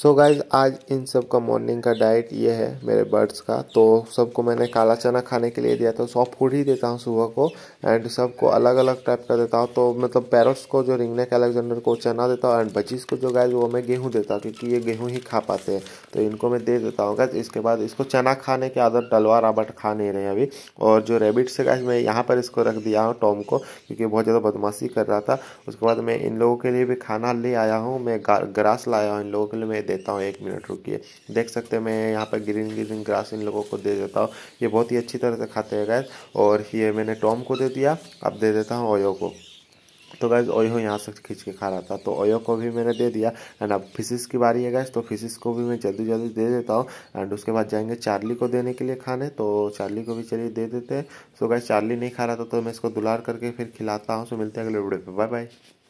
सो so guys आज इन सब का मॉर्निंग का डाइट ये है मेरे बर्ड्स का तो सबको मैंने काला चना खाने के लिए दिया था सॉफ्ट फूड ही देता हूँ सुबह को एंड सबको अलग अलग टाइप का देता हूँ तो मतलब पैरोट्स को जो रिंगने का अलेक्जेंडर को चना देता हूँ एंड बचीस को जो गाइज वो मैं गेहूँ देता हूँ क्योंकि ये गेहूँ ही खा पाते हैं तो इनको मैं दे देता हूँ गाइज इसके बाद इसको चना खाने की आदत डलवा रहा बट खा नहीं रहे अभी और जो रेबिट से गाइज मैं यहाँ पर इसको रख दिया हूँ टॉम को क्योंकि बहुत ज़्यादा बदमाशी कर रहा था उसके बाद मैं इन लोगों के लिए भी खाना ले आया हूँ मैं ग्रास लाया हूँ इन लोगों के लिए मैं देता हूँ एक मिनट रुकिए देख सकते हैं मैं यहाँ पर ग्रीन ग्रीन ग्रास इन लोगों को दे देता हूँ ये बहुत ही अच्छी तरह से खाते हैं गैस और ये मैंने टॉम को दे दिया अब दे देता हूँ ओयो को तो गैस ओयो यहाँ से खींच के खा रहा था तो ओयो को भी मैंने दे दिया एंड अब फिशिस की बारी है गैस तो फिशिस को भी मैं जल्दी जल्दी दे देता हूँ एंड उसके बाद जाएंगे चार्ली को देने के लिए खाने तो चार्ली को भी चलिए दे देते हैं सो गैस चार्ली नहीं खा रहा था तो मैं इसको दुलार करके फिर खिलाता हूँ सो मिलते हैं अगले वीडियो पर बाय बाय